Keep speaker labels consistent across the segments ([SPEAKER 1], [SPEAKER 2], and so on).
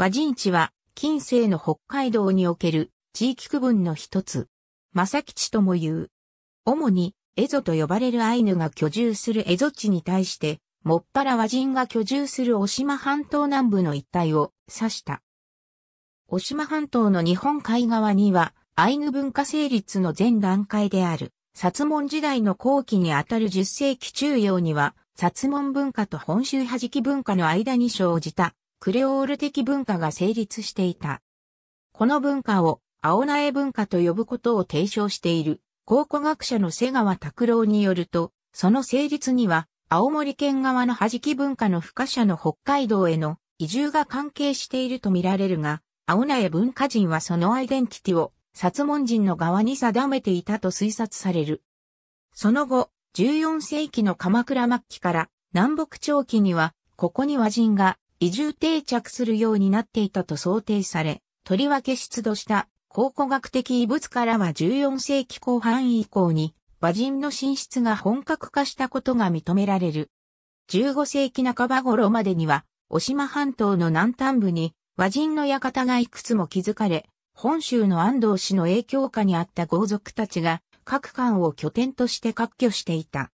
[SPEAKER 1] 和人地は、近世の北海道における地域区分の一つ。正吉とも言う。主に、エゾと呼ばれるアイヌが居住するエゾ地に対して、もっぱら和人が居住する渡島半島南部の一帯を指した。渡島半島の日本海側には、アイヌ文化成立の前段階である、薩門時代の後期にあたる10世紀中央には、薩門文化と本州弾き文化の間に生じたクレオール的文化が成立していた。この文化を青苗文化と呼ぶことを提唱している考古学者の瀬川拓郎によると、その成立には青森県側の弾き文化の不可者の北海道への移住が関係しているとみられるが、青苗文化人はそのアイデンティティを薩門人の側に定めていたと推察される。その後、14世紀の鎌倉末期から南北朝期には、ここに和人が移住定着するようになっていたと想定され、とりわけ出土した考古学的遺物からは14世紀後半以降に和人の進出が本格化したことが認められる。15世紀半ば頃までには、お島半島の南端部に和人の館がいくつも築かれ、本州の安藤氏の影響下にあった豪族たちが各館を拠点として割拠していた。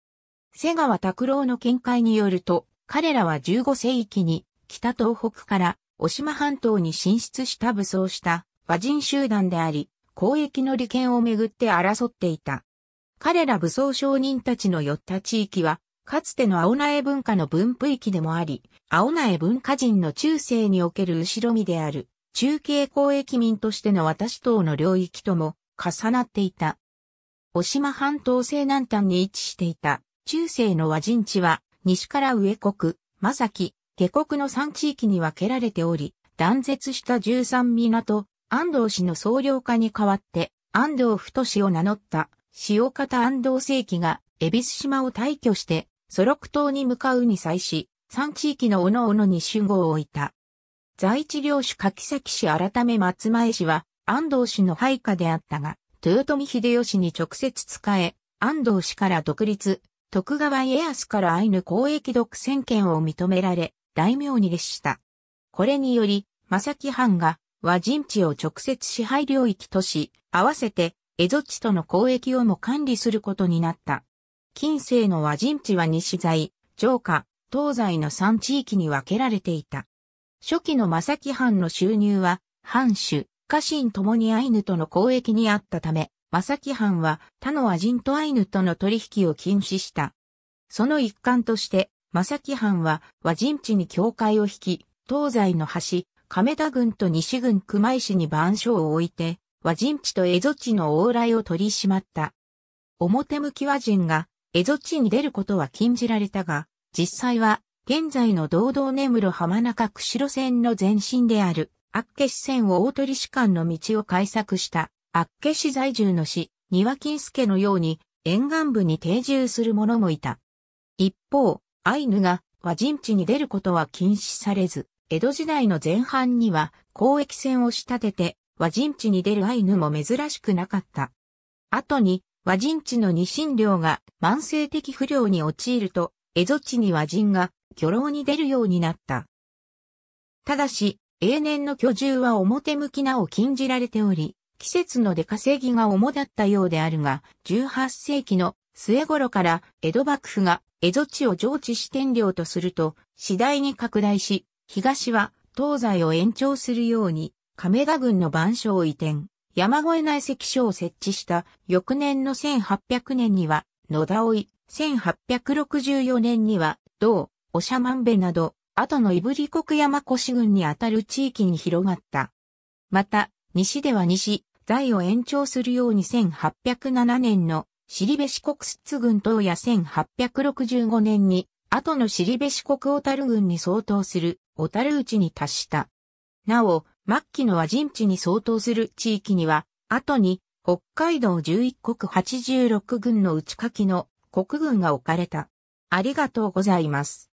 [SPEAKER 1] 瀬川拓郎の見解によると、彼らは15世紀に北東北から渡島半島に進出した武装した和人集団であり、交易の利権をめぐって争っていた。彼ら武装商人たちの寄った地域は、かつての青苗文化の分布域でもあり、青苗文化人の中世における後ろ身である、中継交易民としての私等の領域とも重なっていた。渡島半島西南端に位置していた中世の和人地は、西から上国、正木、下国の3地域に分けられており、断絶した13港、安藤氏の総領下に代わって、安藤太氏を名乗った、塩方安藤正規が、恵比寿島を退去して、ソロク島に向かうに際し、3地域の各々に主語を置いた。在地領主柿崎氏改め松前氏は、安藤氏の配下であったが、豊臣秀吉に直接仕え、安藤氏から独立、徳川家康からアイヌ交易独占権を認められ、大名に列した。これにより、正木藩が和人地を直接支配領域とし、合わせて蝦夷地との交易をも管理することになった。近世の和人地は西在、城下、東西の三地域に分けられていた。初期の正木藩の収入は、藩主、家臣ともにアイヌとの交易にあったため、正木藩は他の和人とアイヌとの取引を禁止した。その一環として、正木藩は和人地に境界を引き、東西の端、亀田郡と西郡熊井市に番所を置いて、和人地と蝦夷地の往来を取り締まった。表向き和人が蝦夷地に出ることは禁じられたが、実際は現在の堂々根室浜中釧路線の前身である、厚岸線を大鳥士間の道を開作した、厚岸在住の市、庭金助のように沿岸部に定住する者もいた。一方、アイヌが和人地に出ることは禁止されず、江戸時代の前半には交易船を仕立てて和人地に出るアイヌも珍しくなかった。後に和人地の二神領が慢性的不良に陥ると、江戸地に和人が巨老に出るようになった。ただし、永年の居住は表向きなお禁じられており、季節の出稼ぎが主だったようであるが、18世紀の末頃から江戸幕府が蝦夷地を上地支天領とすると、次第に拡大し、東は東西を延長するように、亀田軍の番所を移転、山越内関所を設置した翌年の1800年には、野田追、い、1864年には、同、まんべなど、後の胆振国山越郡にあたる地域に広がった。また、西では西、在を延長するように1807年のシリベシ国津軍等や1865年に、後のシリベシ国小樽軍に相当する小樽内に達した。なお、末期の和人地に相当する地域には、後に北海道11国86軍の内書の国軍が置かれた。ありがとうございます。